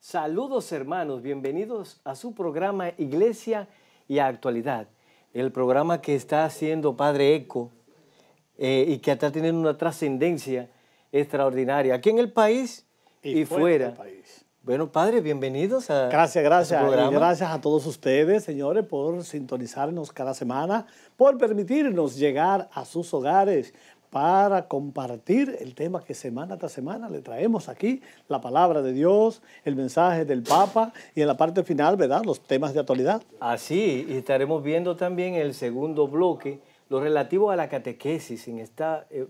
Saludos hermanos, bienvenidos a su programa Iglesia y Actualidad, el programa que está haciendo Padre Eco eh, y que está teniendo una trascendencia extraordinaria aquí en el país y, fuera. Bueno, Padre, bienvenidos a... Gracias, gracias. gracias a todos ustedes, señores, por sintonizarnos cada semana, por permitirnos llegar a sus hogares, para compartir el tema que semana tras semana le traemos aquí, la palabra de Dios, el mensaje del Papa y en la parte final, ¿verdad?, los temas de actualidad. Así, y estaremos viendo también el segundo bloque lo relativo a la catequesis en, esta, eh,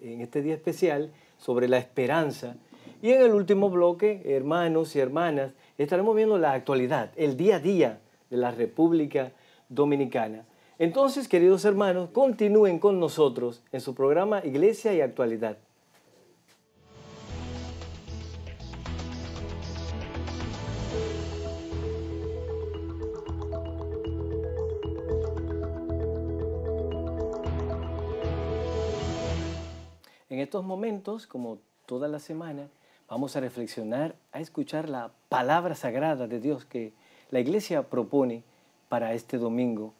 en este día especial sobre la esperanza. Y en el último bloque, hermanos y hermanas, estaremos viendo la actualidad, el día a día de la República Dominicana. Entonces, queridos hermanos, continúen con nosotros en su programa Iglesia y Actualidad. En estos momentos, como toda la semana, vamos a reflexionar, a escuchar la palabra sagrada de Dios que la iglesia propone para este domingo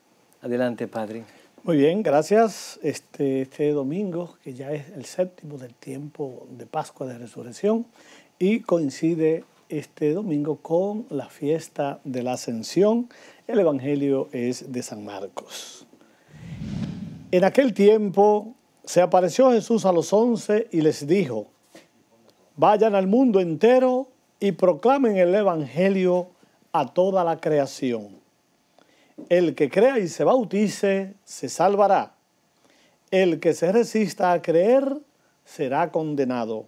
Adelante, Padre. Muy bien, gracias. Este, este, domingo, que ya es el séptimo del tiempo de Pascua de Resurrección, y coincide este domingo con la fiesta de la Ascensión. El Evangelio es de San Marcos. En aquel tiempo se apareció Jesús a los once y les dijo, vayan al mundo entero y proclamen el Evangelio a toda la creación. El que crea y se bautice, se salvará. El que se resista a creer, será condenado.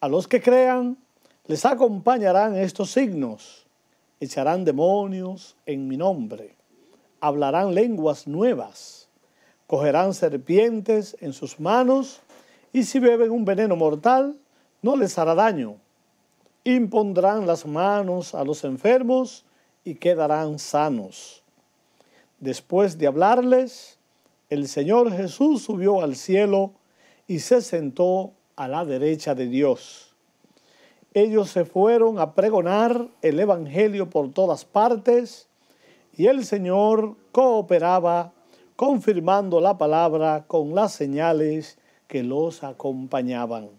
A los que crean, les acompañarán estos signos. Echarán demonios en mi nombre. Hablarán lenguas nuevas. Cogerán serpientes en sus manos. Y si beben un veneno mortal, no les hará daño. Impondrán las manos a los enfermos y quedarán sanos. Después de hablarles, el Señor Jesús subió al cielo y se sentó a la derecha de Dios. Ellos se fueron a pregonar el Evangelio por todas partes y el Señor cooperaba confirmando la palabra con las señales que los acompañaban.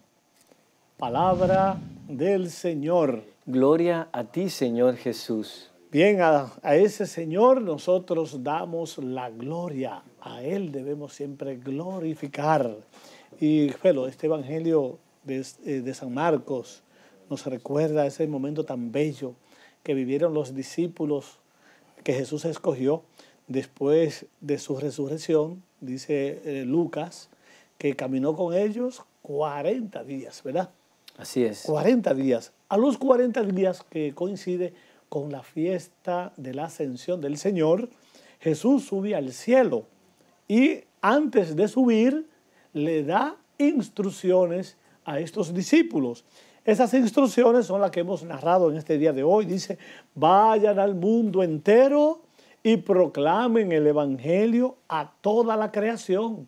Palabra del Señor. Gloria a ti, Señor Jesús. Bien, a, ese Señor nosotros damos la gloria, a Él debemos siempre glorificar. Y bueno, este Evangelio eh, de, San Marcos nos recuerda ese momento tan bello que vivieron los discípulos que Jesús escogió después de su resurrección, dice eh, Lucas, que caminó con ellos 40 días, ¿verdad? Así es. 40 días. A los 40 días que coincide con la fiesta de la ascensión del Señor, Jesús sube al cielo y antes de subir le da instrucciones a estos discípulos. Esas instrucciones son las que hemos narrado en este día de hoy. Dice, vayan al mundo entero y proclamen el Evangelio a toda la creación.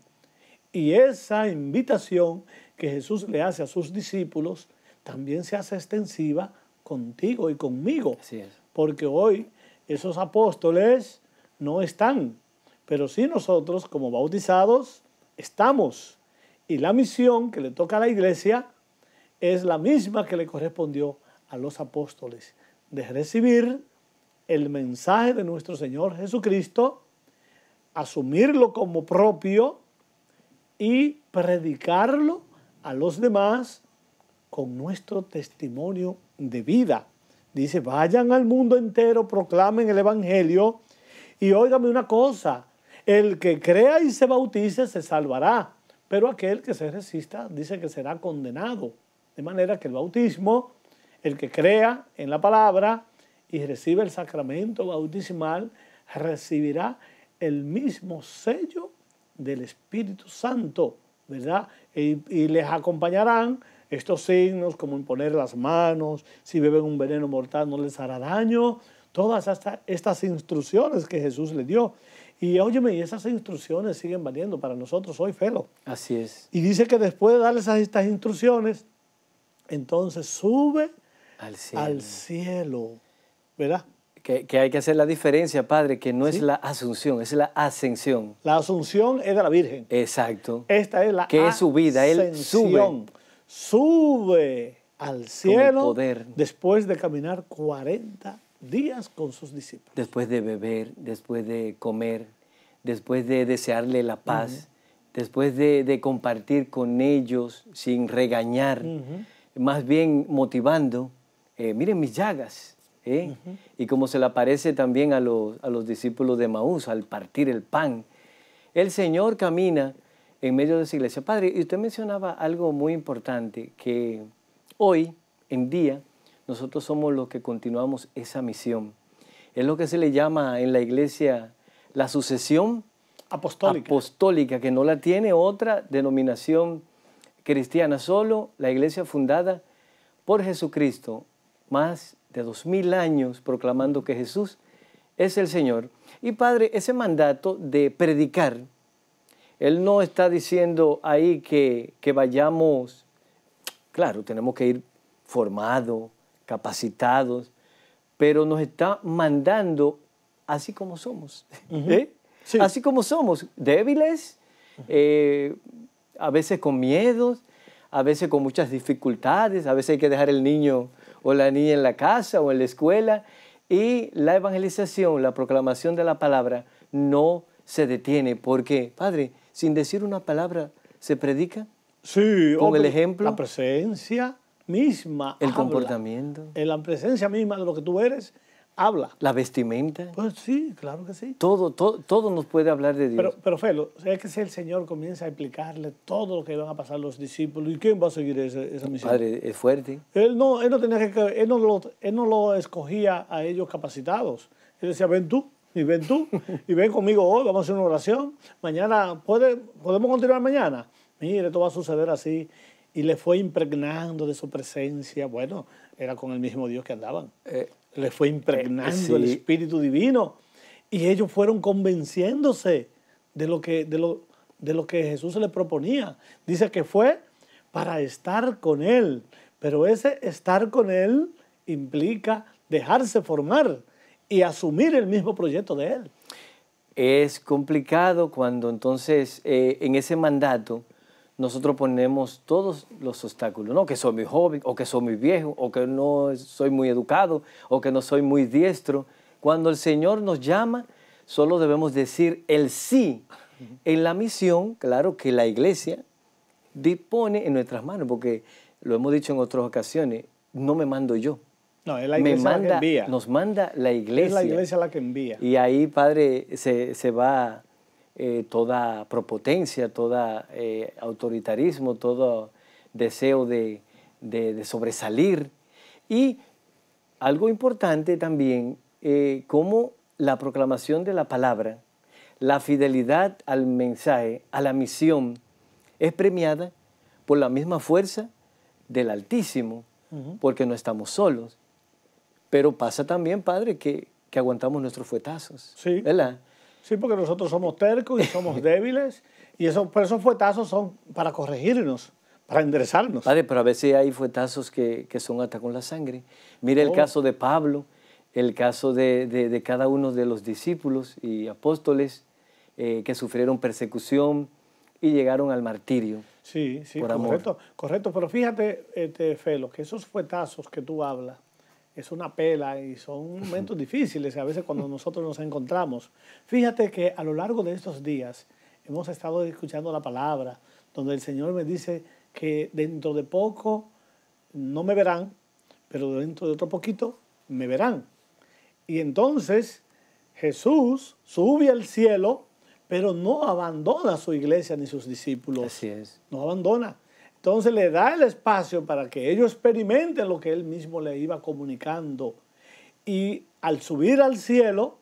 Y esa invitación que Jesús le hace a sus discípulos también se hace extensiva contigo y conmigo. es. Porque hoy esos apóstoles no están, pero sí nosotros como bautizados estamos. Y la misión que le toca a la iglesia es la misma que le correspondió a los apóstoles, de recibir el mensaje de nuestro Señor Jesucristo, asumirlo como propio y predicarlo a los demás con nuestro testimonio de vida. Dice, vayan al mundo entero, proclamen el Evangelio y óigame una cosa, el que crea y se bautice se salvará, pero aquel que se resista dice que será condenado. De manera que el bautismo, el que crea en la palabra y recibe el sacramento bautismal, recibirá el mismo sello del Espíritu Santo, ¿verdad? y les acompañarán estos signos, como imponer las manos, si beben un veneno mortal no les hará daño, todas estas instrucciones que Jesús le dio. Y óyeme, y esas instrucciones siguen valiendo para nosotros hoy, Felo. Así es. Y dice que después de darles estas instrucciones, entonces sube al cielo. ¿Verdad? Que, hay que hacer la diferencia, Padre, que no es la asunción, es la ascensión. La asunción es de la Virgen. Exacto. Esta es la Que es su vida, él sube sube al cielo después de caminar 40 días con sus discípulos. Después de beber, después de comer, después de desearle la paz, después de, compartir con ellos sin regañar, más bien motivando, eh, miren mis llagas. ¿eh? Y como se le aparece también a los, a los discípulos de Maús al partir el pan, el Señor camina en medio de esa iglesia. Padre, y usted mencionaba algo muy importante, que hoy en día nosotros somos los que continuamos esa misión. Es lo que se le llama en la iglesia la sucesión apostólica que no la tiene otra denominación cristiana, solo la iglesia fundada por Jesucristo, más de dos mil años proclamando que Jesús es el Señor. Y Padre, ese mandato de predicar, él no está diciendo ahí que, vayamos, claro, tenemos que ir formados, capacitados, pero nos está mandando así como somos. ¿eh? Así como somos, débiles, eh, a veces con miedos, a veces con muchas dificultades, a veces hay que dejar el niño o la niña en la casa o en la escuela. Y la evangelización, la proclamación de la palabra, no se detiene porque, Padre, sin decir una palabra, se predica? Sí, con el ejemplo. La presencia misma. El comportamiento. En la presencia misma de lo que tú eres, habla. La vestimenta. Pues sí, claro que sí. Todo, todo, todo nos puede hablar de Dios. Pero, pero Felo, es que si el Señor comienza a explicarle todo lo que van a pasar los discípulos, ¿y quién va a seguir esa, esa misión? Padre, es fuerte. Él no, él no tenía que, lo, él no lo escogía a ellos capacitados. Él decía, ven tú y ven tú, y ven conmigo hoy, vamos a hacer una oración. Mañana, ¿podemos continuar mañana? Mire, esto va a suceder así. Y le fue impregnando de su presencia. Bueno, era con el mismo Dios que andaban. Eh, le fue eh, impregnando el Espíritu Divino. Y ellos fueron convenciéndose de lo que, de lo, de lo que Jesús le proponía. Dice que fue para estar con Él. Pero ese estar con Él implica dejarse formar y asumir el mismo proyecto de él. Es complicado cuando entonces eh, en ese mandato nosotros ponemos todos los obstáculos, ¿no? Que soy muy joven, o que soy muy viejo, o que no soy muy educado, o que no soy muy diestro. Cuando el Señor nos llama, solo debemos decir el sí. En la misión, claro que la iglesia dispone en nuestras manos, porque lo hemos dicho en otras ocasiones, no me mando yo, no, es la iglesia la que envía. Nos manda la iglesia. Es la iglesia la que envía. Y ahí, Padre, se, va eh, toda propotencia, todo eh, autoritarismo, todo deseo de, sobresalir. Y algo importante también, eh, como la proclamación de la palabra, la fidelidad al mensaje, a la misión, es premiada por la misma fuerza del Altísimo, porque no estamos solos pero pasa también, padre, que, aguantamos nuestros fuetazos. Sí. ¿Verdad? Sí, porque nosotros somos tercos y somos débiles. Y esos fuetazos son para corregirnos, para enderezarnos. Padre, pero a veces hay fuetazos que, son hasta con la sangre. Mire el oh. caso de Pablo, el caso de, cada uno de los discípulos y apóstoles eh, que sufrieron persecución y llegaron al martirio. Sí, sí, correcto, correcto. Pero fíjate, este, Felo, que esos fuetazos que tú hablas, es una pela y son momentos difíciles a veces cuando nosotros nos encontramos. Fíjate que a lo largo de estos días hemos estado escuchando la palabra donde el Señor me dice que dentro de poco no me verán, pero dentro de otro poquito me verán. Y entonces Jesús sube al cielo, pero no abandona su iglesia ni sus discípulos. Así es. No abandona. Entonces le da el espacio para que ellos experimenten lo que él mismo le iba comunicando. Y al subir al cielo,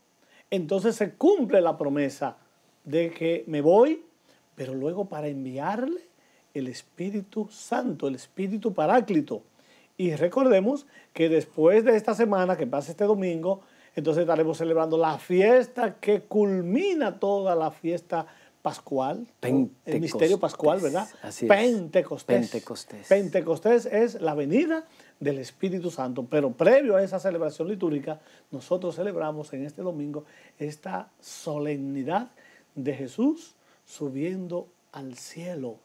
entonces se cumple la promesa de que me voy, pero luego para enviarle el Espíritu Santo, el Espíritu Paráclito. Y recordemos que después de esta semana, que pasa este domingo, entonces estaremos celebrando la fiesta que culmina toda la fiesta pascual, el misterio pascual, ¿verdad? Así Pentecostés. Pentecostés. Pentecostés es la venida del Espíritu Santo, pero previo a esa celebración litúrgica, nosotros celebramos en este domingo esta solemnidad de Jesús subiendo al cielo.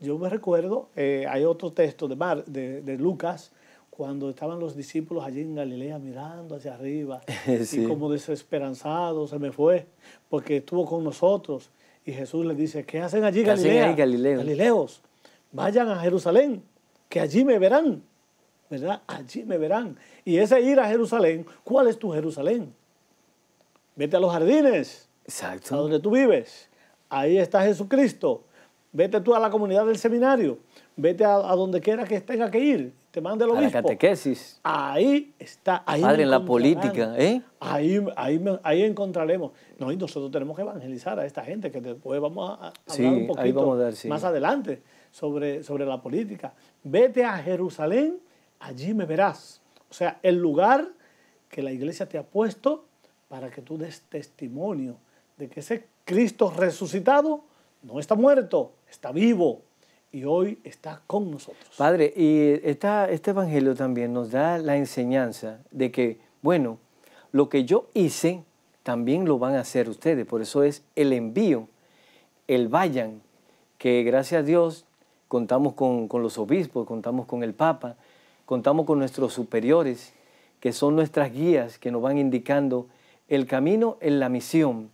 Yo me recuerdo, eh, hay otro texto de, de, Lucas, cuando estaban los discípulos allí en Galilea mirando hacia arriba y como desesperanzados, se me fue, porque estuvo con nosotros y Jesús les dice, ¿qué hacen allí, Galileos, vayan a Jerusalén, que allí me verán, ¿verdad? Allí me verán. Y ese ir a Jerusalén, ¿cuál es tu Jerusalén? Vete a los jardines, Exacto. a donde tú vives. Ahí está Jesucristo. Vete tú a la comunidad del seminario, vete a donde quiera que tenga que ir te manda el obispo. la catequesis. Ahí está. Ahí Padre, en la política, ¿eh? Ahí, ahí, ahí encontraremos. No, y nosotros tenemos que evangelizar a esta gente, que después vamos a hablar un poquito más adelante sobre, sobre la política. Vete a Jerusalén, allí me verás. O sea, el lugar que la iglesia te ha puesto para que tú des testimonio de que ese Cristo resucitado no está muerto, está vivo y hoy está con nosotros. Padre, y este Evangelio también nos da la enseñanza de que, bueno, lo que yo hice, también lo van a hacer ustedes. Por eso es el envío, el vayan, que gracias a Dios contamos con, con los obispos, contamos con el Papa, contamos con nuestros superiores, que son nuestras guías, que nos van indicando el camino en la misión.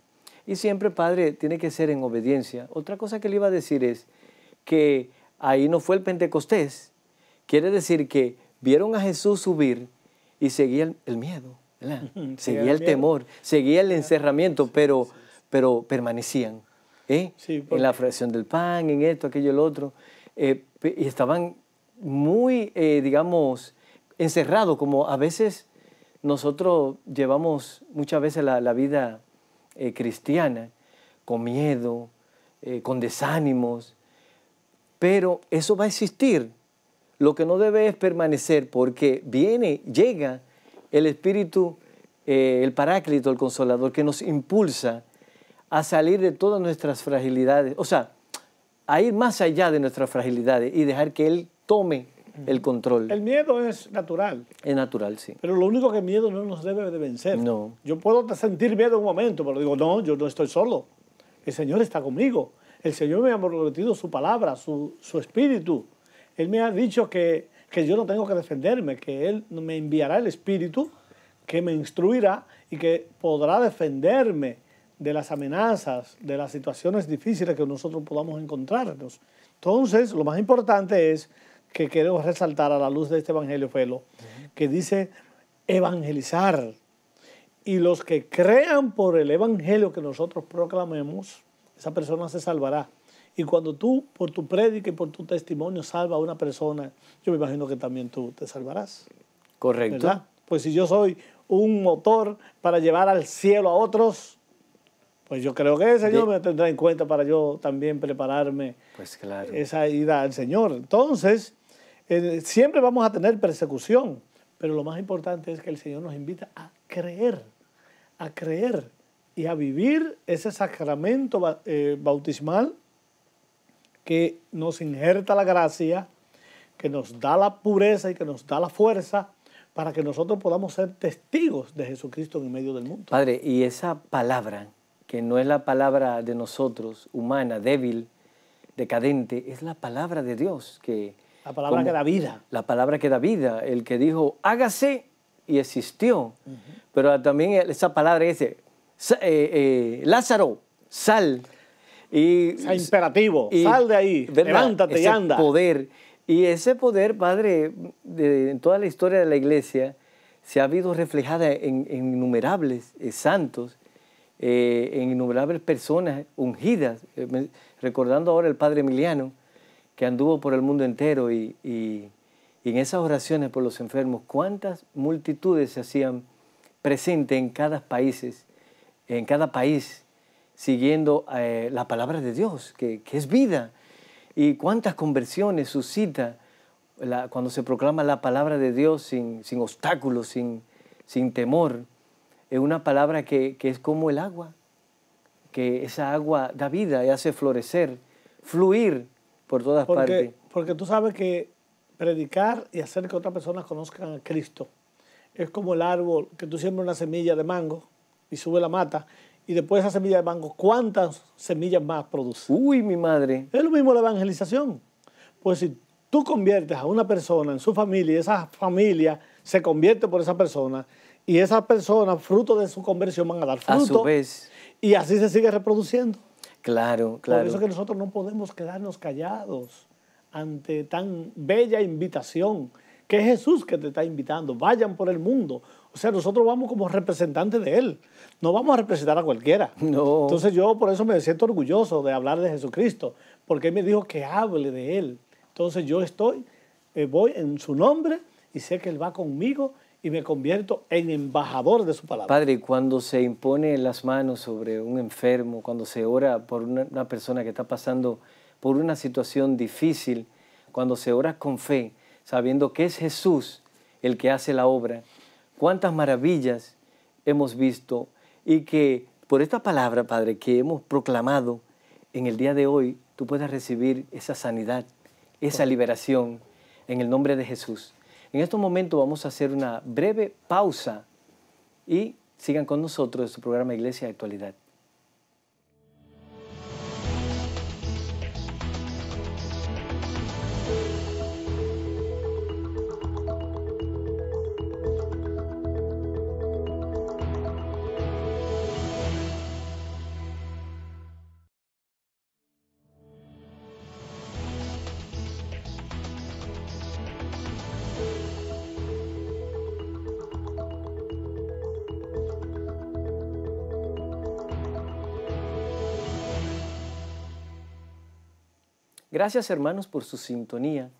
Y siempre, Padre, tiene que ser en obediencia. Otra cosa que le iba a decir es, que ahí no fue el Pentecostés. Quiere decir que vieron a Jesús subir y seguía el, miedo, seguía, el, temor, seguía el encerramiento, pero, pero permanecían ¿eh? en la fracción del pan, en esto, aquello, el otro. Eh, y estaban muy, eh, digamos, encerrados, como a veces nosotros llevamos muchas veces la vida cristiana con miedo, con desánimos, pero eso va a existir. Lo que no debe es permanecer porque viene, llega el Espíritu, eh, el Paráclito, el Consolador, que nos impulsa a salir de todas nuestras fragilidades, o sea, a ir más allá de nuestras fragilidades y dejar que Él tome el control. El miedo es natural. Es natural, sí. Pero lo único que el miedo no nos debe de vencer. No. Yo puedo sentir miedo en un momento, pero digo, no, yo no estoy solo. El Señor está conmigo. El Señor me ha prometido su palabra, su, espíritu. Él me ha dicho que, que yo no tengo que defenderme, que Él me enviará el espíritu que me instruirá y que podrá defenderme de las amenazas, de las situaciones difíciles que nosotros podamos encontrarnos. Entonces, lo más importante es que quiero resaltar a la luz de este Evangelio Felo, que dice evangelizar. Y los que crean por el Evangelio que nosotros proclamemos, esa persona se salvará. Y cuando tú, por tu prédica y por tu testimonio, salvas a una persona, yo me imagino que también tú te salvarás. Correcto. Pues si yo soy un motor para llevar al cielo a otros, pues yo creo que el Señor me tendrá en cuenta para yo también prepararme pues esa ida al Señor. Entonces, eh, siempre vamos a tener persecución, pero lo más importante es que el Señor nos invita a creer, a creer y a vivir ese sacramento eh, bautismal que nos injerta la gracia, que nos da la pureza y que nos da la fuerza para que nosotros podamos ser testigos de Jesucristo en el medio del mundo. Padre, y esa palabra, que no es la palabra de nosotros, humana, débil, decadente, es la palabra de Dios que... La palabra que da vida. La palabra que da vida, el que dijo, hágase y existió. Pero también esa palabra es... Eh, eh, Lázaro, sal. Y, imperativo, sal de ahí, levántate y anda. poder. Y ese poder, Padre, de, en toda la historia de la iglesia, se ha visto reflejada en, innumerables eh, santos, en innumerables personas ungidas. recordando ahora el Padre Emiliano, que anduvo por el mundo entero y, y en esas oraciones por los enfermos, cuántas multitudes se hacían presentes en cada país en cada país siguiendo eh, la palabra de Dios, que, es vida. Y cuántas conversiones suscita cuando se proclama la palabra de Dios sin, obstáculos, sin, sin temor. Es una palabra que, es como el agua, que esa agua da vida y hace florecer, fluir por todas partes. Porque tú sabes que predicar y hacer que otras personas conozcan a Cristo es como el árbol que tú siembras una semilla de mango y sube la mata. Y después esa semilla de mango, ¿cuántas semillas más produce? Uy, mi madre. Es lo mismo la evangelización. Pues si tú conviertes a una persona en su familia y esa familia se convierte por esa persona y esa persona, fruto de su conversión, van a dar fruto. A su vez. Y así se sigue reproduciendo. Claro, claro. Por eso es que nosotros no podemos quedarnos callados ante tan bella invitación que es Jesús que te está invitando. Vayan por el mundo, o sea, nosotros vamos como representantes de Él, no vamos a representar a cualquiera. No. Entonces yo por eso me siento orgulloso de hablar de Jesucristo, porque Él me dijo que hable de Él. Entonces yo estoy, eh, voy en su nombre y sé que Él va conmigo y me convierto en embajador de su palabra. Padre, cuando se impone las manos sobre un enfermo, cuando se ora por una persona que está pasando por una situación difícil, cuando se ora con fe, sabiendo que es Jesús el que hace la obra, cuántas maravillas hemos visto y que por esta palabra, Padre, que hemos proclamado en el día de hoy, tú puedas recibir esa sanidad, esa liberación en el nombre de Jesús. En estos momentos vamos a hacer una breve pausa y sigan con nosotros en su programa Iglesia de Actualidad. Gracias hermanos por su sintonía.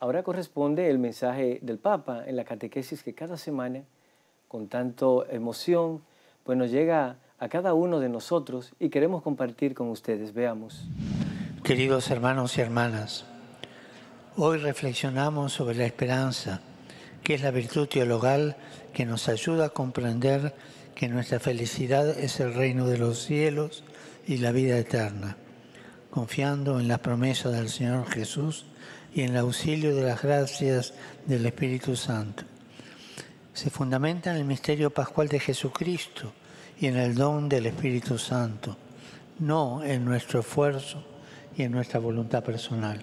Ahora corresponde el mensaje del Papa en la catequesis que cada semana, con tanto emoción, pues nos llega a cada uno de nosotros y queremos compartir con ustedes. Veamos. Queridos hermanos y hermanas, hoy reflexionamos sobre la esperanza, que es la virtud teologal que nos ayuda a comprender que nuestra felicidad es el reino de los cielos y la vida eterna confiando en las promesas del Señor Jesús y en el auxilio de las gracias del Espíritu Santo. Se fundamenta en el misterio pascual de Jesucristo y en el don del Espíritu Santo, no en nuestro esfuerzo y en nuestra voluntad personal.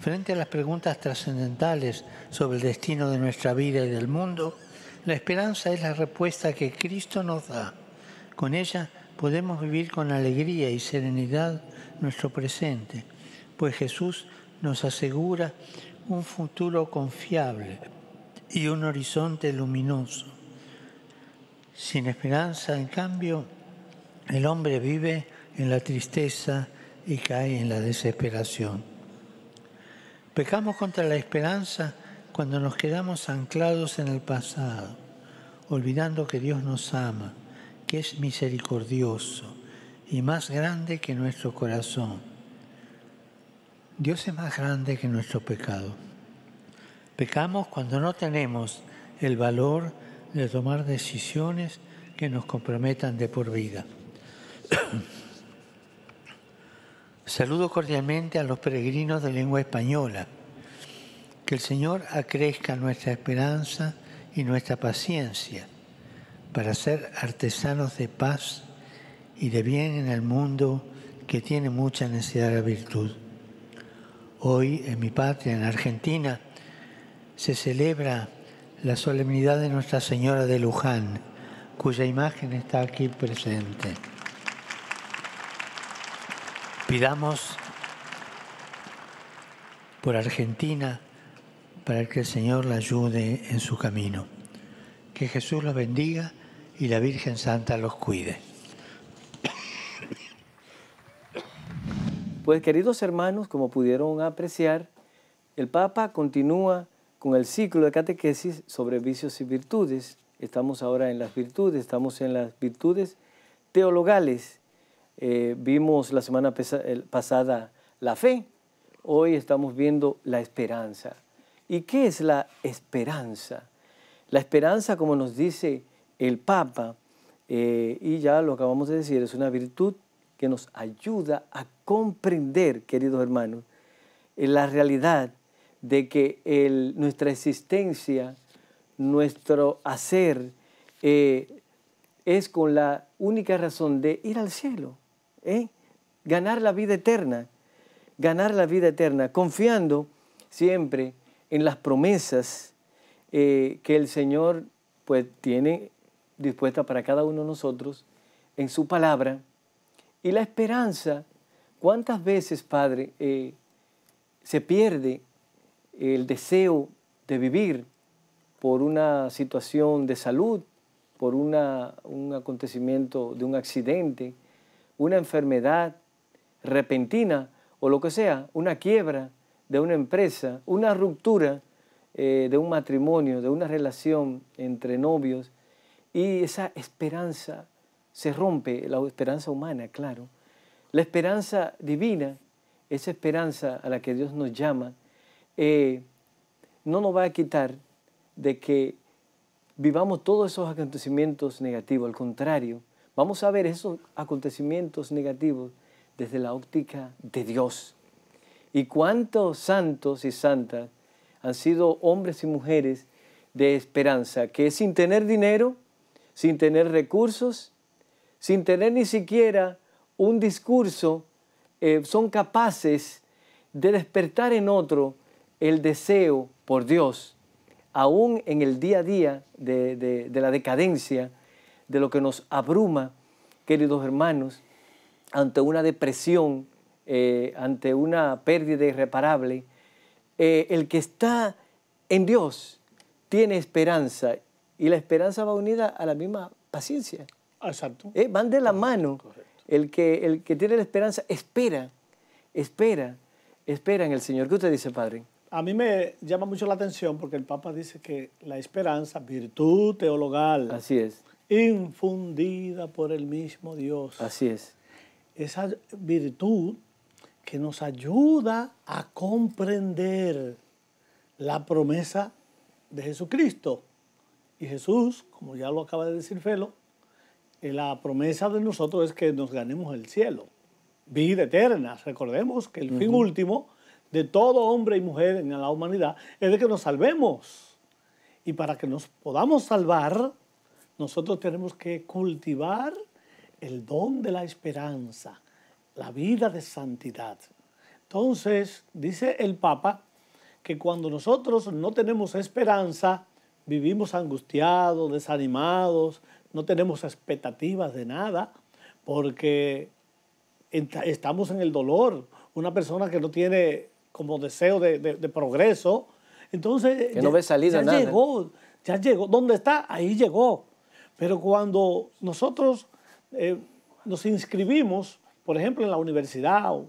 Frente a las preguntas trascendentales sobre el destino de nuestra vida y del mundo, la esperanza es la respuesta que Cristo nos da. Con ella podemos vivir con alegría y serenidad nuestro presente, pues Jesús nos asegura un futuro confiable y un horizonte luminoso. Sin esperanza, en cambio, el hombre vive en la tristeza y cae en la desesperación. Pecamos contra la esperanza cuando nos quedamos anclados en el pasado, olvidando que Dios nos ama, que es misericordioso y más grande que nuestro corazón. Dios es más grande que nuestro pecado. Pecamos cuando no tenemos el valor de tomar decisiones que nos comprometan de por vida. Saludo cordialmente a los peregrinos de lengua española. Que el Señor acrezca nuestra esperanza y nuestra paciencia para ser artesanos de paz y de bien en el mundo que tiene mucha necesidad de virtud. Hoy en mi patria, en Argentina, se celebra la solemnidad de Nuestra Señora de Luján, cuya imagen está aquí presente. Pidamos por Argentina para que el Señor la ayude en su camino. Que Jesús los bendiga y la Virgen Santa los cuide. Pues queridos hermanos, como pudieron apreciar, el Papa continúa con el ciclo de catequesis sobre vicios y virtudes. Estamos ahora en las virtudes, estamos en las virtudes teologales. Eh, vimos la semana pasada la fe, hoy estamos viendo la esperanza. ¿Y qué es la esperanza? La esperanza, como nos dice el Papa, eh, y ya lo acabamos de decir, es una virtud que nos ayuda a comprender, queridos hermanos, eh, la realidad de que nuestra existencia, nuestro hacer, eh, es con la única razón de ir al cielo, ¿eh? ganar la vida eterna, ganar la vida eterna, confiando siempre en las promesas que el Señor pues, tiene dispuestas para cada uno de nosotros en su palabra y la esperanza, ¿cuántas veces, Padre, eh, se pierde el deseo de vivir por una situación de salud, por un acontecimiento de un accidente, una enfermedad repentina o lo que sea, una quiebra de una empresa, una ruptura eh, de un matrimonio, de una relación entre novios, y esa esperanza se rompe la esperanza humana, claro. La esperanza divina, esa esperanza a la que Dios nos llama, eh, no nos va a quitar de que vivamos todos esos acontecimientos negativos. Al contrario, vamos a ver esos acontecimientos negativos desde la óptica de Dios. ¿Y cuántos santos y santas han sido hombres y mujeres de esperanza que sin tener dinero, sin tener recursos, sin tener ni siquiera un discurso, eh, son capaces de despertar en otro el deseo por Dios, aún en el día a día de, la decadencia, de lo que nos abruma, queridos hermanos, ante una depresión, eh, ante una pérdida irreparable. Eh, el que está en Dios tiene esperanza y la esperanza va unida a la misma paciencia. Exacto. Eh, van de la mano. El que, el que tiene la esperanza espera, espera, espera en el Señor. ¿Qué usted dice, Padre? A mí me llama mucho la atención porque el Papa dice que la esperanza, virtud teologal. Infundida por el mismo Dios. Así es. Esa virtud que nos ayuda a comprender la promesa de Jesucristo. Y Jesús, como ya lo acaba de decir Felo, eh, la promesa de nosotros es que nos ganemos el cielo, vida eterna. Recordemos que el fin último de todo hombre y mujer en la humanidad es de que nos salvemos. Y para que nos podamos salvar, nosotros tenemos que cultivar el don de la esperanza, la vida de santidad. Entonces, dice el Papa que cuando nosotros no tenemos esperanza, vivimos angustiados, desanimados, no tenemos expectativas de nada, porque estamos en el dolor. Una persona que no tiene como deseo de, progreso, entonces... Que no ve salida ya Llegó, ya llegó, ¿dónde está? Ahí llegó. Pero cuando nosotros eh, nos inscribimos, por ejemplo, en la universidad o,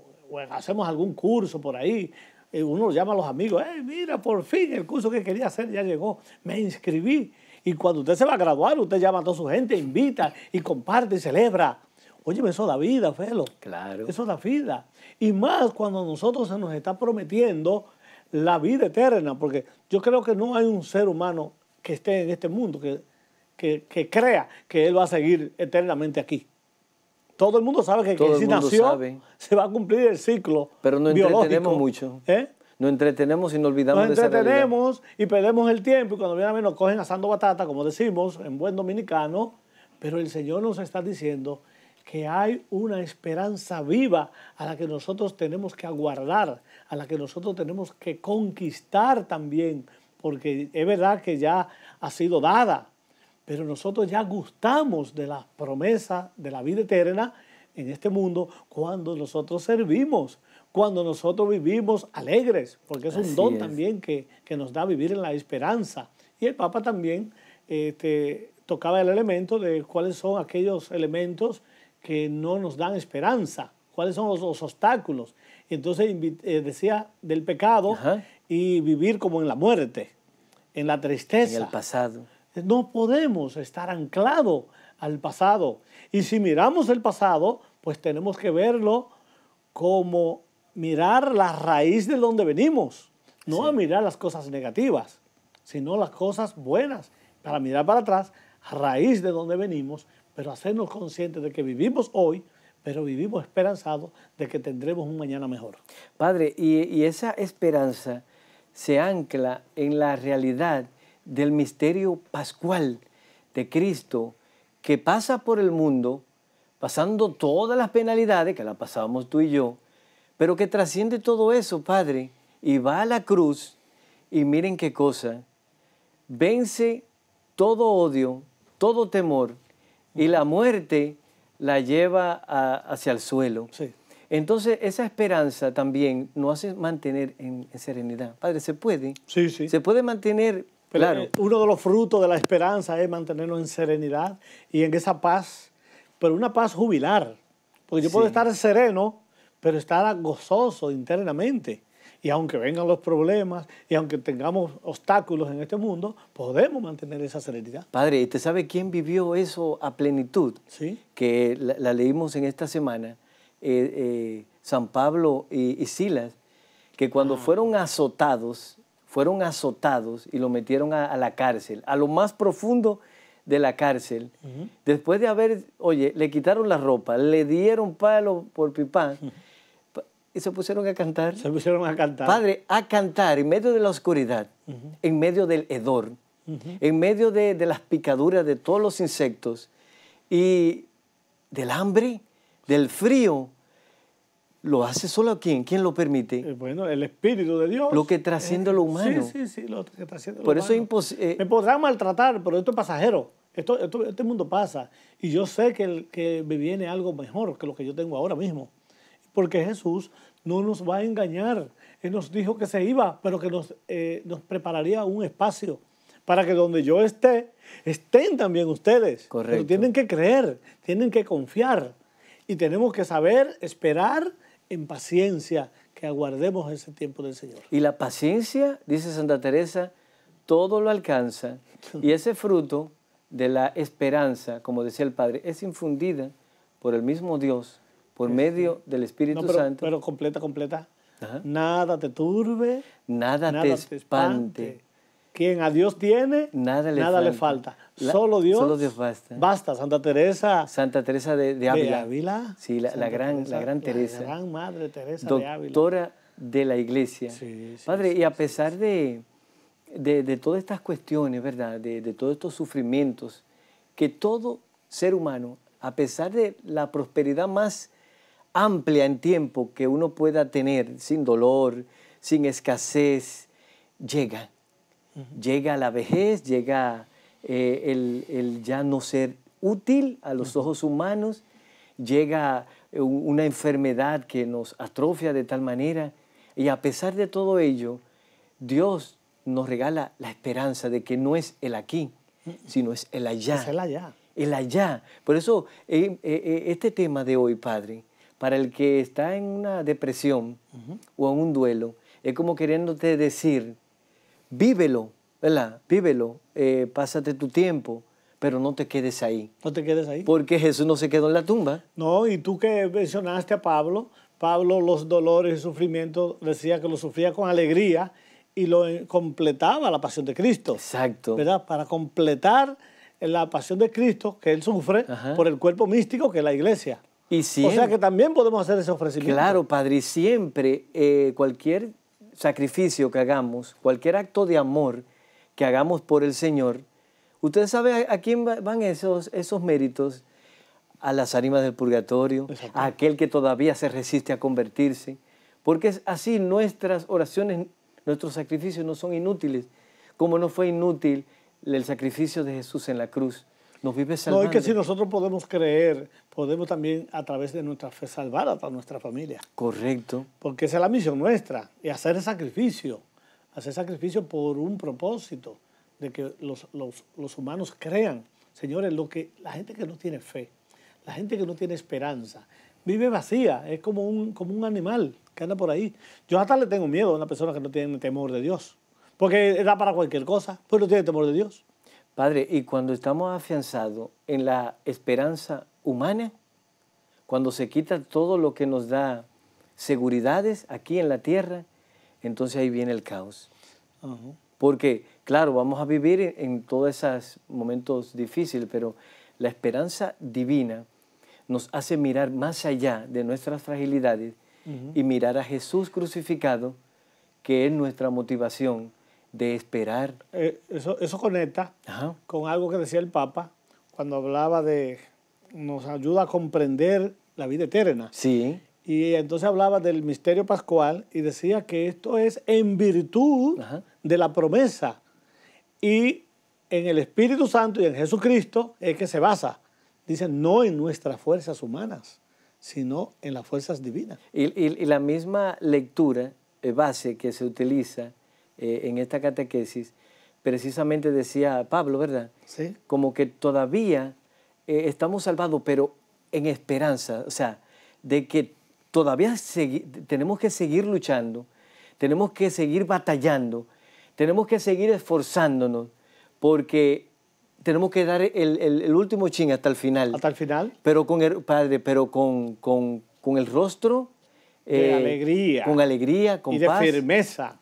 hacemos algún curso por ahí, eh, uno llama a los amigos, mira, por fin el curso que quería hacer ya llegó, me inscribí y cuando usted se va a graduar, usted llama a toda su gente, invita y comparte y celebra. Oye, eso la vida, Felo. Claro. Eso es la vida. Y más cuando a nosotros se nos está prometiendo la vida eterna, porque yo creo que no hay un ser humano que esté en este mundo que, crea que él va a seguir eternamente aquí. Todo el mundo sabe que, si nació se va a cumplir el ciclo. Pero no entendemos mucho. ¿Eh? nos entretenemos y nos olvidamos nos entretenemos y perdemos el tiempo y cuando vienen a ver nos cogen asando batata, como decimos en buen dominicano, pero el Señor nos está diciendo que hay una esperanza viva a la que nosotros tenemos que aguardar, a la que nosotros tenemos que conquistar también, porque es verdad que ya ha sido dada, pero nosotros ya gustamos de la promesa de la vida eterna en este mundo cuando nosotros servimos cuando nosotros vivimos alegres, porque es un don también que, nos da vivir en la esperanza. Y el Papa también este, tocaba el elemento de cuáles son aquellos elementos que no nos dan esperanza, cuáles son los, obstáculos. Entonces eh, decía del pecado y vivir como en la muerte, en la tristeza. En el pasado. No podemos estar anclados al pasado. Y si miramos el pasado, pues tenemos que verlo como mirar la raíz de donde venimos, no a mirar las cosas negativas, sino las cosas buenas, para mirar para atrás, a raíz de donde venimos, pero hacernos conscientes de que vivimos hoy, pero vivimos esperanzados de que tendremos un mañana mejor. Padre, y, esa esperanza se ancla en la realidad del misterio pascual de Cristo que pasa por el mundo, pasando todas las penalidades que la pasamos tú y yo, pero que trasciende todo eso, Padre, y va a la cruz y miren qué cosa, vence todo odio, todo temor y la muerte la lleva hacia el suelo. Entonces esa esperanza también nos hace mantener en, serenidad. Padre, ¿se puede? Sí, sí. ¿Se puede mantener? claro. Eh, uno de los frutos de la esperanza es mantenernos en serenidad y en esa paz, pero una paz jubilar. Porque yo puedo estar sereno, pero estar gozoso internamente. Y aunque vengan los problemas y aunque tengamos obstáculos en este mundo, podemos mantener esa serenidad. Padre, ¿y te sabe quién vivió eso a plenitud? Sí. Que la, leímos en esta semana, eh, eh, San Pablo y, Silas, que cuando fueron azotados, fueron azotados y lo metieron a, la cárcel, a lo más profundo de la cárcel. Después de haber, oye, le quitaron la ropa, le dieron palo por pipán. y se pusieron a cantar. Se pusieron a cantar. Padre, a cantar en medio de la oscuridad, en medio del hedor, en medio de, las picaduras de todos los insectos y del hambre, del frío. Lo hace solo a quién? ¿quién lo permite? Eh, bueno, el Espíritu de Dios. Lo que trasciende lo eh, humano. Sí, sí, sí, lo que trasciende Por eso Es eh, Me podrán maltratar, pero esto es pasajero. Esto, este mundo pasa. Y yo sé que, que me viene algo mejor que lo que yo tengo ahora mismo porque Jesús no nos va a engañar. Él nos dijo que se iba, pero que nos, eh, nos prepararía un espacio para que donde yo esté, estén también ustedes. Correcto. Pero tienen que creer, tienen que confiar. Y tenemos que saber esperar en paciencia que aguardemos ese tiempo del Señor. Y la paciencia, dice Santa Teresa, todo lo alcanza. Y ese fruto de la esperanza, como decía el Padre, es infundida por el mismo Dios por este, medio del Espíritu Santo. Pero completa, completa. Nada te turbe. Nada, te, espante. Quien a Dios tiene, nada le falta. solo, Dios, solo Dios basta. Basta, Santa Teresa. Santa Teresa de, Ávila. De Ávila. Sí, la, gran, Teresa, la gran Teresa. La madre Teresa de Ávila. Doctora de la iglesia. Sí, Padre, y a pesar de, todas estas cuestiones, ¿verdad? De, de todos estos sufrimientos, que todo ser humano, a pesar de la prosperidad más amplia en tiempo que uno pueda tener sin dolor, sin escasez, llega. Llega la vejez, llega eh, el, ya no ser útil a los ojos humanos, llega eh, una enfermedad que nos atrofia de tal manera. Y a pesar de todo ello, Dios nos regala la esperanza de que no es el aquí, sino es el allá. Es el allá. El allá. Por eso eh, este tema de hoy, Padre, para el que está en una depresión o en un duelo, es como queriéndote decir, vívelo, ¿verdad? Vívelo, eh, pásate tu tiempo, pero no te quedes ahí. No te quedes ahí. Porque Jesús no se quedó en la tumba. No, y tú que mencionaste a Pablo, Pablo los dolores y sufrimientos decía que lo sufría con alegría y lo completaba la pasión de Cristo. Exacto. Para completar la pasión de Cristo que él sufre por el cuerpo místico que es la iglesia o sea que también podemos hacer ese ofrecimiento. Claro, Padre, siempre eh, cualquier sacrificio que hagamos, cualquier acto de amor que hagamos por el Señor, usted sabe a, quién van esos, esos méritos, a las ánimas del purgatorio, a aquel que todavía se resiste a convertirse, porque es así nuestras oraciones, nuestros sacrificios no son inútiles, como no fue inútil el sacrificio de Jesús en la cruz. No, es que si nosotros podemos creer, podemos también a través de nuestra fe salvar a nuestra familia. Correcto. Porque esa es la misión nuestra, y hacer sacrificio, hacer sacrificio por un propósito, de que los, humanos crean. Señores, lo que, la gente que no tiene fe, la gente que no tiene esperanza, vive vacía, es como un, como un animal que anda por ahí. Yo hasta le tengo miedo a una persona que no tiene temor de Dios, porque da para cualquier cosa, pues no tiene temor de Dios. Padre, y cuando estamos afianzados en la esperanza humana, cuando se quita todo lo que nos da seguridades aquí en la tierra, entonces ahí viene el caos. Porque, claro, vamos a vivir en todos esos momentos difíciles, pero la esperanza divina nos hace mirar más allá de nuestras fragilidades y mirar a Jesús crucificado, que es nuestra motivación de esperar. Eh, eso, eso conecta con algo que decía el Papa cuando hablaba de, nos ayuda a comprender la vida eterna. Sí. Y entonces hablaba del misterio pascual y decía que esto es en virtud de la promesa. Y en el Espíritu Santo y en Jesucristo es que se basa. Dice, no en nuestras fuerzas humanas, sino en las fuerzas divinas. Y, y la misma lectura eh, base que se utiliza eh, en esta catequesis, precisamente decía Pablo, ¿verdad? Sí. Como que todavía eh, estamos salvados, pero en esperanza, o sea, de que todavía tenemos que seguir luchando, tenemos que seguir batallando, tenemos que seguir esforzándonos, porque tenemos que dar el, último ching hasta el final. Hasta el final. Pero con el Padre, pero con, el rostro. Eh, alegría. Con alegría, con paz. Y de firmeza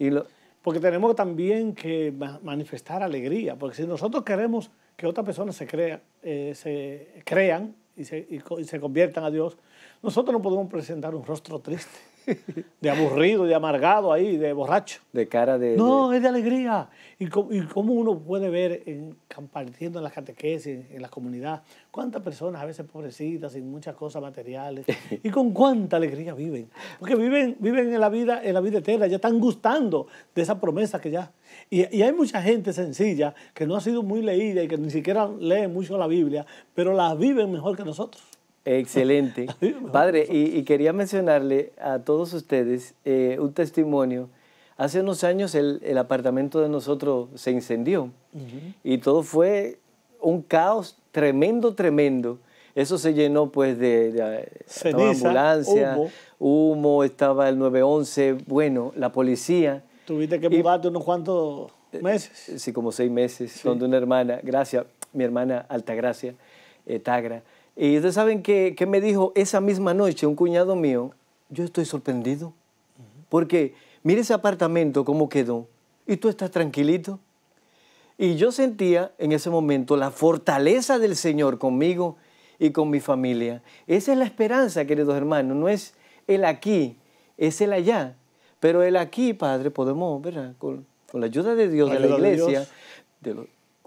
porque tenemos también que manifestar alegría, porque si nosotros queremos que otras personas se, eh, se crean y se, y se conviertan a Dios, nosotros no podemos presentar un rostro triste. de aburrido, de amargado ahí, de borracho. De cara de... No, es de alegría. Y, como uno puede ver en, compartiendo en las catequesis, en la comunidad, cuántas personas a veces pobrecitas, sin muchas cosas materiales, y con cuánta alegría viven. Porque viven, viven en, la vida, en la vida eterna, ya están gustando de esa promesa que ya... Y, y hay mucha gente sencilla que no ha sido muy leída y que ni siquiera lee mucho la Biblia, pero la viven mejor que nosotros. Excelente. Padre, y, quería mencionarle a todos ustedes eh, un testimonio. Hace unos años el, apartamento de nosotros se incendió y todo fue un caos tremendo, tremendo. Eso se llenó pues de, de ah, ambulancia, humo. estaba el 911, bueno, la policía. Tuviste que mudarte unos cuantos meses. Sí, como seis meses, son donde una hermana, gracias, mi hermana Altagracia, eh, Tagra, y ustedes saben que, me dijo esa misma noche un cuñado mío, yo estoy sorprendido, porque mire ese apartamento cómo quedó, y tú estás tranquilito. Y yo sentía en ese momento la fortaleza del Señor conmigo y con mi familia. Esa es la esperanza, queridos hermanos, no es el aquí, es el allá. Pero el aquí, Padre, podemos, ¿verdad? Con, la ayuda de Dios, de la iglesia,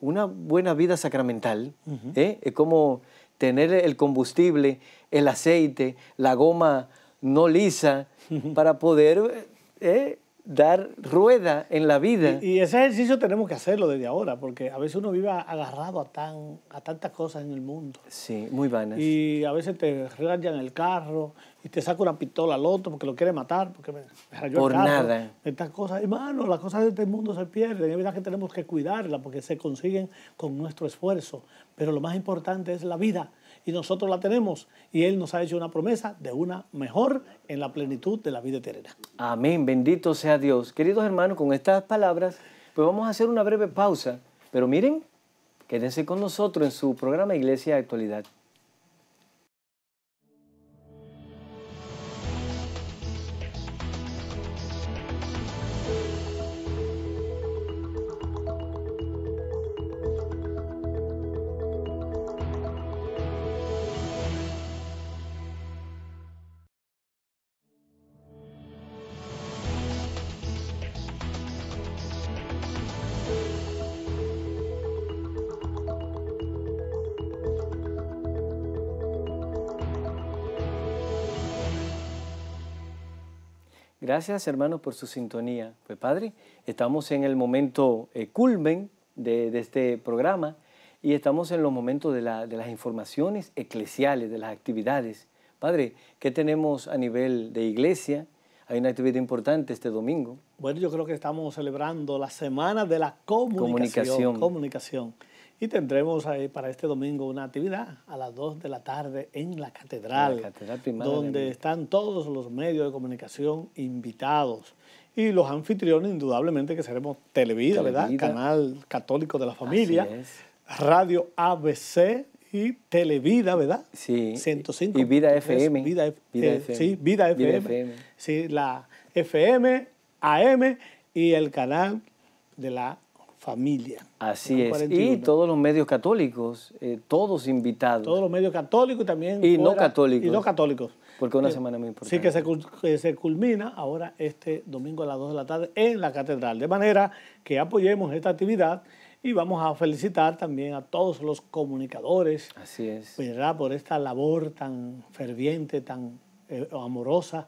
una buena vida sacramental, ¿eh? es como tener el combustible, el aceite, la goma no lisa, para poder eh, dar rueda en la vida. Y, ese ejercicio tenemos que hacerlo desde ahora, porque a veces uno vive agarrado a, tan, a tantas cosas en el mundo. Sí, muy vanas. Y a veces te rayan el carro y te saca una pistola al otro porque lo quiere matar, porque Por nada. Estas cosas, hermano, las cosas de este mundo se pierden. Es verdad que tenemos que cuidarlas porque se consiguen con nuestro esfuerzo. Pero lo más importante es la vida y nosotros la tenemos. Y Él nos ha hecho una promesa de una mejor en la plenitud de la vida eterna. Amén, bendito sea Dios. Queridos hermanos, con estas palabras, pues vamos a hacer una breve pausa. Pero miren, quédense con nosotros en su programa Iglesia de Actualidad. Gracias, hermanos, por su sintonía. Pues, Padre, estamos en el momento eh, culmen de, este programa y estamos en los momentos de, de las informaciones eclesiales, de las actividades. Padre, ¿qué tenemos a nivel de iglesia? Hay una actividad importante este domingo. Bueno, yo creo que estamos celebrando la Semana de la Comunicación. Comunicación. comunicación. Y tendremos ahí eh, para este domingo una actividad a las 2 de la tarde en la Catedral, donde están todos los medios de comunicación invitados. Y los anfitriones, indudablemente, que seremos Televida, ¿verdad? Canal Católico de la Familia, Radio ABC y Televida, ¿verdad? Sí. 105. Y Vida FM. Eh, sí, Vida FM. Vida FM. Sí, la FM, AM y el canal de la familia. Así es. Y todos los medios católicos, eh, todos invitados. Todos los medios católicos y también. Y no católicos. Y no católicos. Porque una eh, semana muy importante. Sí, que se, culmina ahora este domingo a las 2 de la tarde en la catedral. De manera que apoyemos esta actividad y vamos a felicitar también a todos los comunicadores. Así es. ¿verdad? Por esta labor tan ferviente, tan eh, amorosa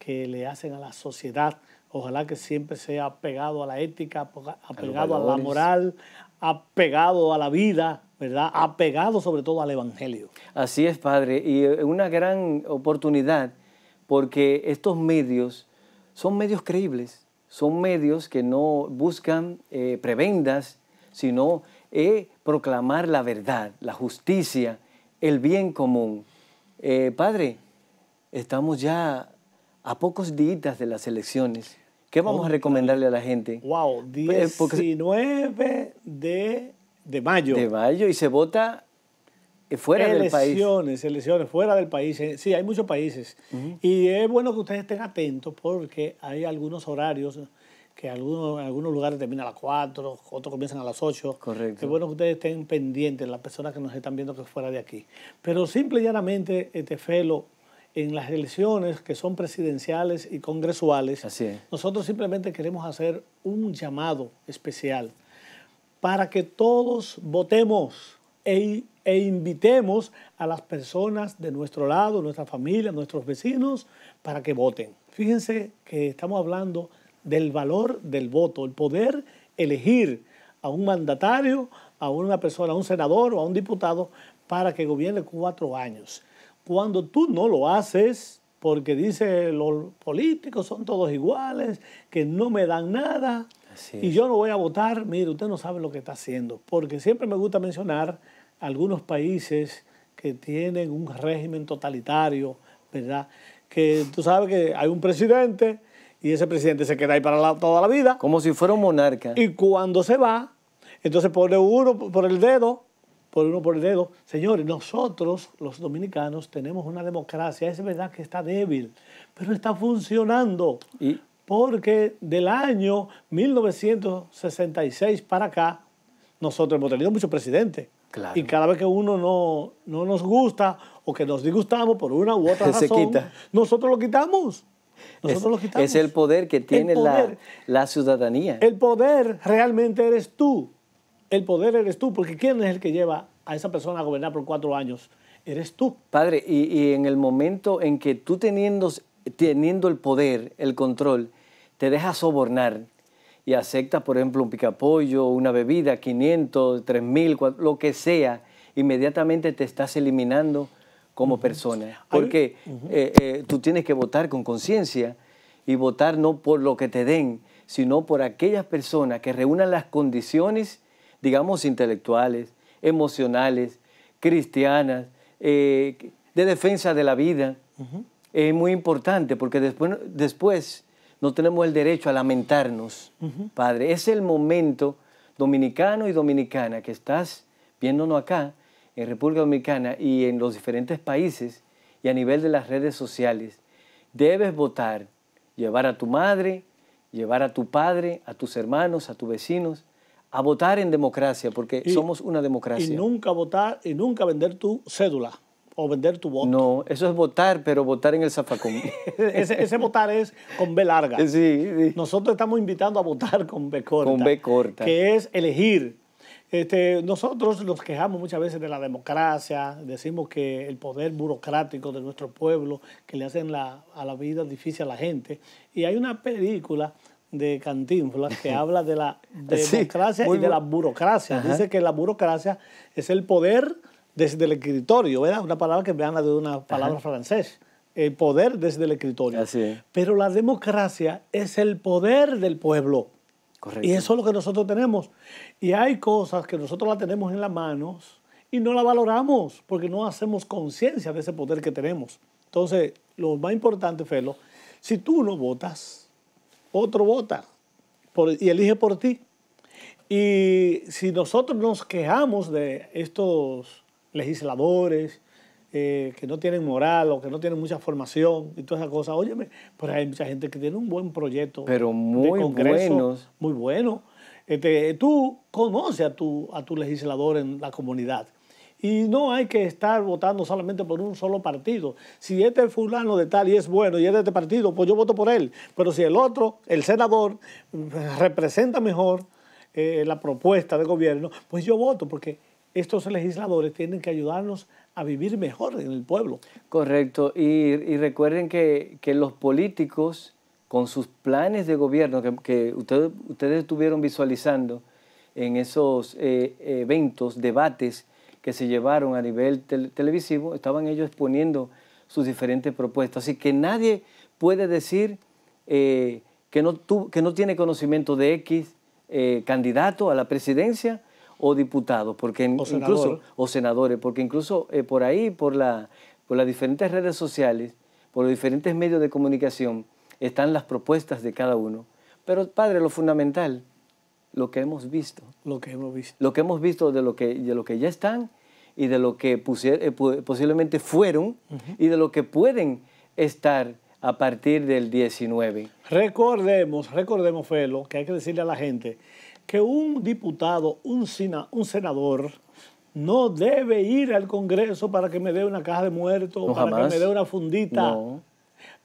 que le hacen a la sociedad Ojalá que siempre sea apegado a la ética, apegado a, la moral, apegado a la vida, ¿verdad? Apegado sobre todo al Evangelio. Así es, Padre, y eh, una gran oportunidad porque estos medios son medios creíbles, son medios que no buscan eh, prebendas, sino eh, proclamar la verdad, la justicia, el bien común. padre, estamos ya a pocos días de las elecciones. ¿Qué vamos a recomendarle a la gente? Wow, 19 pues, eh, de, de, mayo. De mayo y se vota eh, fuera del país. Elecciones, elecciones, fuera del país. Eh, sí, hay muchos países. Y es bueno que ustedes estén atentos porque hay algunos horarios que algunos, en algunos lugares terminan a las 4, otros comienzan a las 8. Correcto. Es bueno que ustedes estén pendientes, las personas que nos están viendo que fuera de aquí. Pero simple y llanamente, este Felo, en las elecciones que son presidenciales y congresuales, nosotros simplemente queremos hacer un llamado especial para que todos votemos e, e, invitemos a las personas de nuestro lado, nuestra familia, nuestros vecinos, para que voten. Fíjense que estamos hablando del valor del voto, el poder elegir a un mandatario, a una persona, a un senador o a un diputado para que gobierne cuatro años. Cuando tú no lo haces, porque dice los políticos son todos iguales, que no me dan nada y yo no voy a votar, mire, usted no sabe lo que está haciendo, porque siempre me gusta mencionar algunos países que tienen un régimen totalitario, ¿verdad? Que tú sabes que hay un presidente y ese presidente se queda ahí para toda la vida. Como si fuera un monarca. Y cuando se va, entonces pone uno por el dedo por uno por el dedo. Señores, nosotros los dominicanos tenemos una democracia, es verdad que está débil, pero está funcionando. Porque del año 1966 para acá, nosotros hemos tenido muchos presidentes. Y cada vez que uno no, nos gusta o que nos disgustamos por una u otra razón, nosotros lo quitamos. es, el poder que tiene la, la ciudadanía. El poder realmente eres tú. El poder eres tú, porque ¿quién es el que lleva a esa persona a gobernar por cuatro años? Eres tú. Padre, y, en el momento en que tú teniendo, teniendo el poder, el control, te dejas sobornar y aceptas, por ejemplo, un picapollo, una bebida, 500, 3000, lo que sea, inmediatamente te estás eliminando como persona. Porque eh, eh, tú tienes que votar con conciencia y votar no por lo que te den, sino por aquellas personas que reúnan las condiciones digamos, intelectuales, emocionales, cristianas, eh, de defensa de la vida, es muy importante porque después, no tenemos el derecho a lamentarnos, Padre. Es el momento, dominicano y dominicana, que estás viéndonos acá en República Dominicana y en los diferentes países y a nivel de las redes sociales, debes votar, llevar a tu madre, llevar a tu padre, a tus hermanos, a tus vecinos, a votar en democracia, porque somos una democracia. Y nunca votar y nunca vender tu cédula o vender tu voto. No, eso es votar, pero votar en el zafacón. ese, votar es con B larga. Sí, Nosotros estamos invitando a votar con B corta. Con B corta. Que es elegir. Este, nosotros nos quejamos muchas veces de la democracia, decimos que el poder burocrático de nuestro pueblo, que le hacen a la vida difícil a la gente. Y hay una película de Cantinflas que habla de la democracia y de la burocracia. Dice que la burocracia es el poder desde el escritorio, ¿verdad? Una palabra que me habla de una palabra francés. El poder desde el escritorio. Pero la democracia es el poder del pueblo. Correcto. Y eso es lo que nosotros tenemos. Y hay cosas que nosotros la tenemos en las manos y no la valoramos porque no hacemos conciencia de ese poder que tenemos. Entonces, lo más importante, Felo, si tú no votas, otro vota y elige por ti. Y si nosotros nos quejamos de estos legisladores eh, que no tienen moral o que no tienen mucha formación y todas esas cosas, óyeme, pues hay mucha gente que tiene un buen proyecto Pero muy de buenos. muy bueno. Este, tú conoces a tu, a tu legislador en la comunidad y no hay que estar votando solamente por un solo partido. Si este fulano de tal y es bueno y es de este partido, pues yo voto por él. Pero si el otro, el senador, representa mejor eh, la propuesta de gobierno, pues yo voto porque estos legisladores tienen que ayudarnos a vivir mejor en el pueblo. Correcto. Y, recuerden que, los políticos, con sus planes de gobierno que, ustedes estuvieron visualizando en esos eh, eventos, debates, que se llevaron a nivel televisivo, estaban ellos exponiendo sus diferentes propuestas. Así que nadie puede decir eh, que, no que no tiene conocimiento de X eh, candidato a la presidencia o diputado porque o incluso o senadores, porque incluso eh, por ahí, por, la, por las diferentes redes sociales, por los diferentes medios de comunicación, están las propuestas de cada uno. Pero padre, lo fundamental, lo que hemos visto. Lo que hemos visto. Lo que hemos visto de lo que, de lo que ya están y de lo que eh, posiblemente fueron y de lo que pueden estar a partir del 19. Recordemos, recordemos, Felo, que hay que decirle a la gente que un diputado, un, senador, no debe ir al Congreso para que me dé una caja de muertos para que me dé una fundita.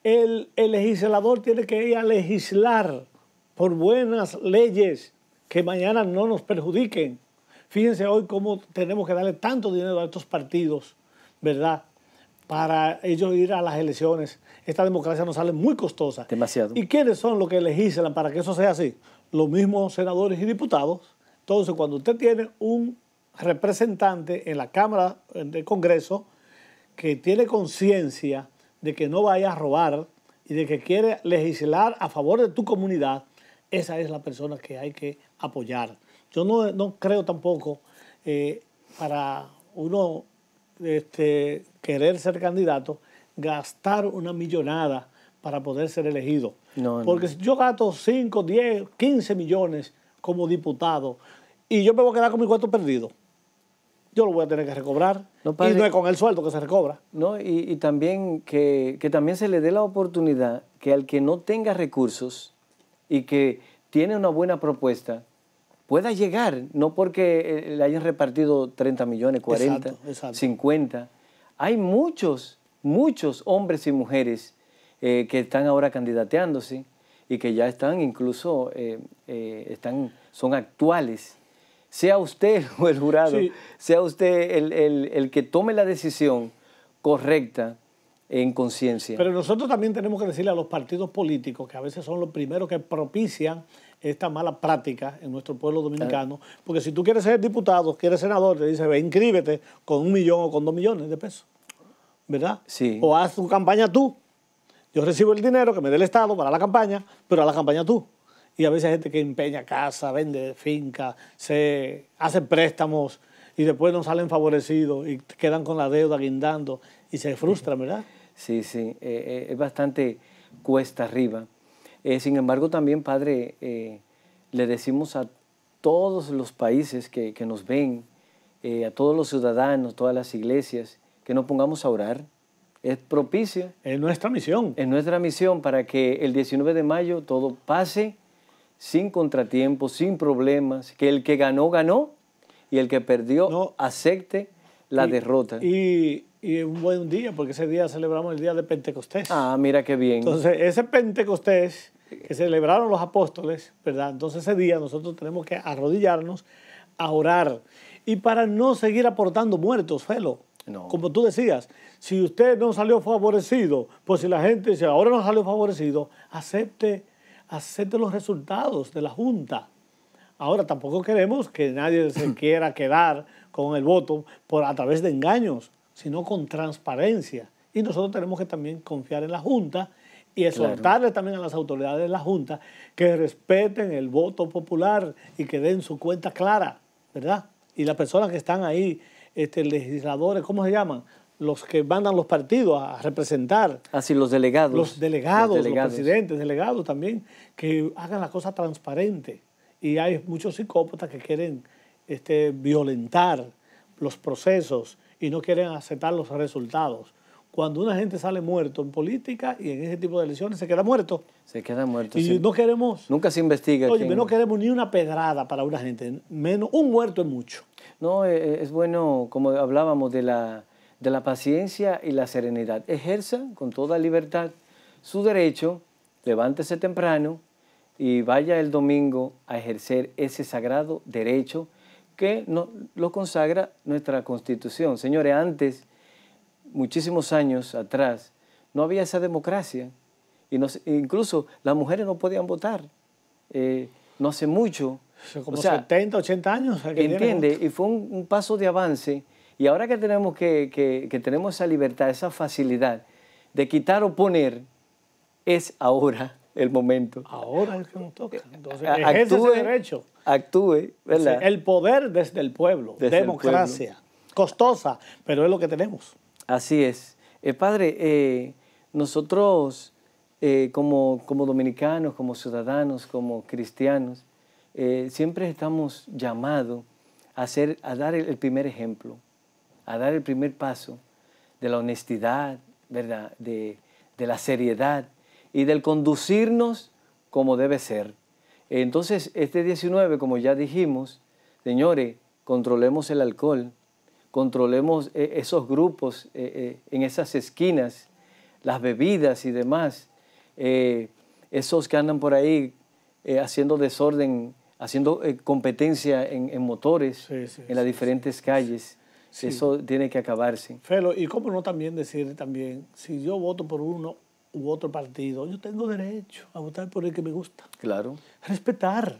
el legislador tiene que ir a legislar por buenas leyes que mañana no nos perjudiquen. Fíjense hoy cómo tenemos que darle tanto dinero a estos partidos, ¿verdad? Para ellos ir a las elecciones. Esta democracia nos sale muy costosa. Demasiado. ¿Y quiénes son los que legislan para que eso sea así? Los mismos senadores y diputados. Entonces, cuando usted tiene un representante en la Cámara del Congreso que tiene conciencia de que no vaya a robar y de que quiere legislar a favor de tu comunidad, esa es la persona que hay que apoyar. Yo no, creo tampoco eh, para uno este, querer ser candidato, gastar una millonada para poder ser elegido. Porque si yo gasto 5, 10, 15 millones como diputado y yo me voy a quedar con mi cuarto perdido, yo lo voy a tener que recobrar. y no es con el sueldo que se recobra. No, y, también que, que, también se le dé la oportunidad que al que no tenga recursos y que tiene una buena propuesta, pueda llegar, no porque eh, le hayan repartido 30 millones, 40, 50. Hay muchos, muchos hombres y mujeres eh, que están ahora candidateándose y que ya están incluso, eh, están, son actuales. Sea usted o el jurado, sea usted el, el que tome la decisión correcta en conciencia. Pero nosotros también tenemos que decirle a los partidos políticos, que a veces son los primeros que propician esta mala práctica en nuestro pueblo ah. dominicano, porque si tú quieres ser diputado, quieres senador, te dice, ve, inscríbete con un millón o con dos millones de pesos, ¿verdad? Sí. O haz tu campaña tú. Yo recibo el dinero que me dé el Estado para la campaña, pero a la campaña tú. Y a veces hay gente que empeña casa, vende finca, se hace préstamos y después no salen favorecidos y quedan con la deuda guindando y se frustran, ¿verdad? Sí, sí, eh, eh, es bastante cuesta arriba. Eh, sin embargo, también, Padre, le decimos a todos los países que, nos ven, a todos los ciudadanos, todas las iglesias, que nos pongamos a orar. Es propicia. Es nuestra misión. Es nuestra misión para que el 19 de mayo todo pase sin contratiempos, sin problemas, que el que ganó, ganó, y el que perdió, acepte la derrota. Y y un buen día, porque ese día celebramos el día de Pentecostés. Ah, mira qué bien. Entonces, ese Pentecostés que celebraron los apóstoles, ¿verdad? Entonces ese día nosotros tenemos que arrodillarnos a orar. Y para no seguir aportando muertos, Felo, como tú decías, si usted no salió favorecido, pues si la gente dice, ahora no salió favorecido, acepte, acepte los resultados de la Junta. Ahora tampoco queremos que nadie se quiera quedar con el voto por, a través de engaños sino con transparencia. Y nosotros tenemos que también confiar en la Junta y exhortarle también a las autoridades de la Junta que respeten el voto popular y que den su cuenta clara, ¿verdad? Y las personas que están ahí, este, legisladores, ¿cómo se llaman? Los que mandan los partidos a representar. Así, ah, los delegados. Los delegados, los, presidentes, delegados también, que hagan la cosa transparente. Y hay muchos psicópatas que quieren este, violentar los procesos y no quieren aceptar los resultados. Cuando una gente sale muerto en política y en ese tipo de elecciones, se queda muerto. Se queda muerto. Y no queremos... Nunca se investiga. Oye, no queremos ni una pedrada para una gente, menos un muerto es mucho. No, eh, eh, es bueno, como hablábamos, de la, de la paciencia y la serenidad. Ejerza con toda libertad su derecho, levántese temprano y vaya el domingo a ejercer ese sagrado derecho que lo consagra nuestra Constitución. Señores, antes, muchísimos años atrás, no había esa democracia. Y incluso las mujeres no podían votar. Eh, no hace mucho. Como 70, 80 años. Entiende, y fue un, paso de avance. Y ahora que tenemos, que, tenemos esa libertad, esa facilidad de quitar o poner, es ahora el momento. Ahora es que nos toca. Entonces, ese derecho actúe, ¿verdad? el poder desde el pueblo, democracia, costosa, pero es lo que tenemos. Así es. Eh, padre, eh, nosotros eh, como, dominicanos, como ciudadanos, como cristianos, siempre estamos llamados a, a dar el, primer ejemplo, a dar el primer paso de la honestidad, ¿verdad? De, de la seriedad y del conducirnos como debe ser. Entonces, este 19, como ya dijimos, señores, controlemos el alcohol, controlemos eh, esos grupos eh, eh, en esas esquinas, las bebidas y demás, esos que andan por ahí haciendo desorden, haciendo competencia en, motores, en las diferentes calles. Eso tiene que acabarse. Felo, y cómo no también decir también, si yo voto por uno u otro partido. Yo tengo derecho a votar por el que me gusta. Claro. Respetar,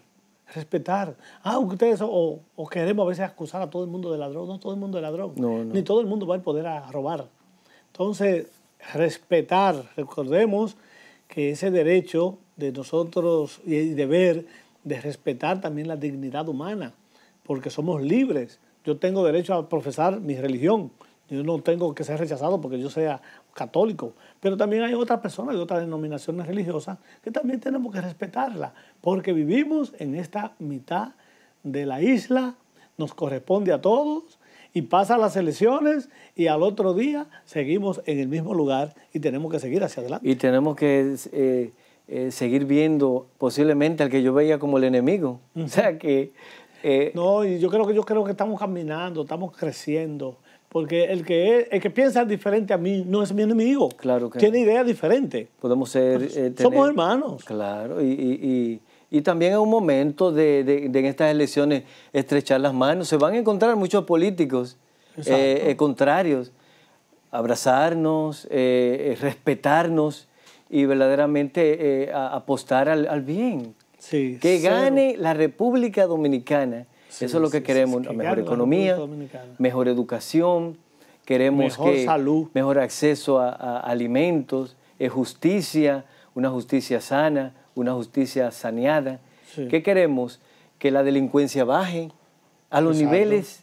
respetar. Ah, ustedes, o, queremos a veces acusar a todo el mundo de ladrón. No todo el mundo de ladrón. No, Ni todo el mundo va a poder a robar. Entonces, respetar, recordemos que ese derecho de nosotros y el deber de respetar también la dignidad humana, porque somos libres. Yo tengo derecho a profesar mi religión. Yo no tengo que ser rechazado porque yo sea católicos, pero también hay otras personas de otras denominaciones religiosas que también tenemos que respetarla, porque vivimos en esta mitad de la isla, nos corresponde a todos y pasan las elecciones y al otro día seguimos en el mismo lugar y tenemos que seguir hacia adelante. Y tenemos que eh, eh, seguir viendo posiblemente al que yo veía como el enemigo. O sea que... Eh, no, yo creo que yo creo que estamos caminando, estamos creciendo porque el que, el que piensa diferente a mí no es mi enemigo. Claro que Tiene ideas diferentes. Podemos ser... Somos eh, hermanos. Claro, y, también es un momento de, en estas elecciones estrechar las manos. Se van a encontrar muchos políticos eh, eh, contrarios. Abrazarnos, respetarnos y verdaderamente apostar al, bien. que gane la República Dominicana eso es lo que queremos, una mejor economía, mejor educación, queremos mejor salud. mejor acceso a, alimentos, justicia, una justicia sana, una justicia saneada. ¿Qué queremos? Que la delincuencia baje a los niveles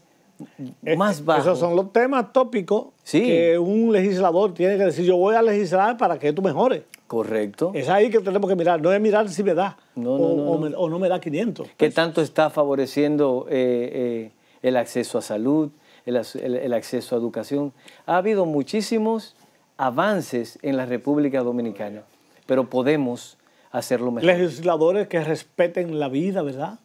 eh, más eh, bajos. Esos son los temas tópicos que un legislador tiene que decir, yo voy a legislar para que tú mejores. Correcto. Es ahí que tenemos que mirar, no es mirar si me da o, no, me, da 500. ¿Qué pues. tanto está favoreciendo eh, eh, el acceso a salud, el, acceso a educación? Ha habido muchísimos avances en la República Dominicana, pero podemos hacerlo mejor. Legisladores que respeten la vida, ¿verdad?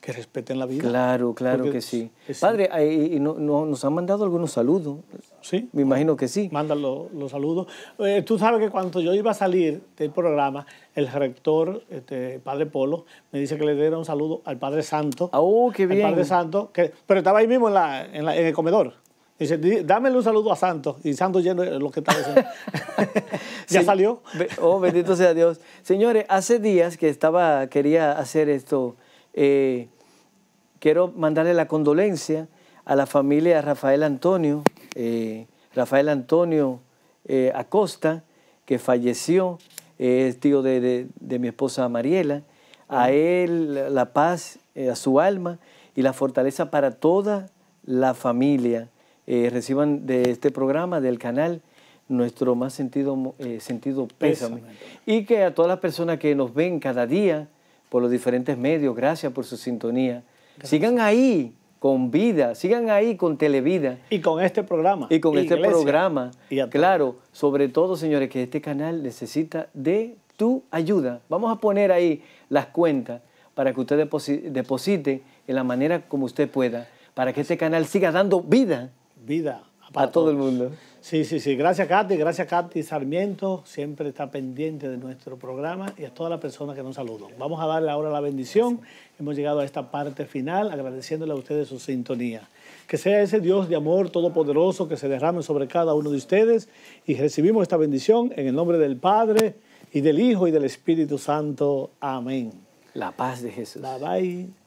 que respeten la vida. Claro, claro que sí. Padre, y, no, nos han mandado algunos saludos. Sí. Me imagino que sí. Mandan los saludos. Eh, tú sabes que cuando yo iba a salir del programa, el rector, este, Padre Polo, me dice que le diera un saludo al Padre Santo. ah oh, qué bien! Padre Santo, que, pero estaba ahí mismo en, la, en, el comedor. Dice, dámele un saludo a Santo. Y Santo lleno lo que está diciendo. ya salió. Oh, bendito sea Dios. Señores, hace días que estaba, quería hacer esto eh, quiero mandarle la condolencia a la familia Rafael Antonio, eh, Rafael Antonio eh, Acosta, que falleció, es tío de, mi esposa Mariela. A él la paz, a su alma y la fortaleza para toda la familia. reciban de este programa, del canal, nuestro más sentido, sentido pésame. Y que a todas las personas que nos ven cada día, por los diferentes medios. Gracias por su sintonía. Sigan ahí con vida, sigan ahí con Televida. Y con este programa. Y con este programa. claro, sobre todo, señores, que este canal necesita de tu ayuda. Vamos a poner ahí las cuentas para que usted deposite en la manera como usted pueda, para que este canal siga dando vida. Vida a todo el mundo. Sí, sí, sí. Gracias, Katy. Gracias, Katy Sarmiento. Siempre está pendiente de nuestro programa y a todas las personas que nos saludan. Vamos a darle ahora la bendición. Hemos llegado a esta parte final agradeciéndole a ustedes su sintonía. Que sea ese Dios de amor todopoderoso que se derrame sobre cada uno de ustedes y recibimos esta bendición en el nombre del Padre y del Hijo y del Espíritu Santo. Amén. La paz de Jesús. La bye.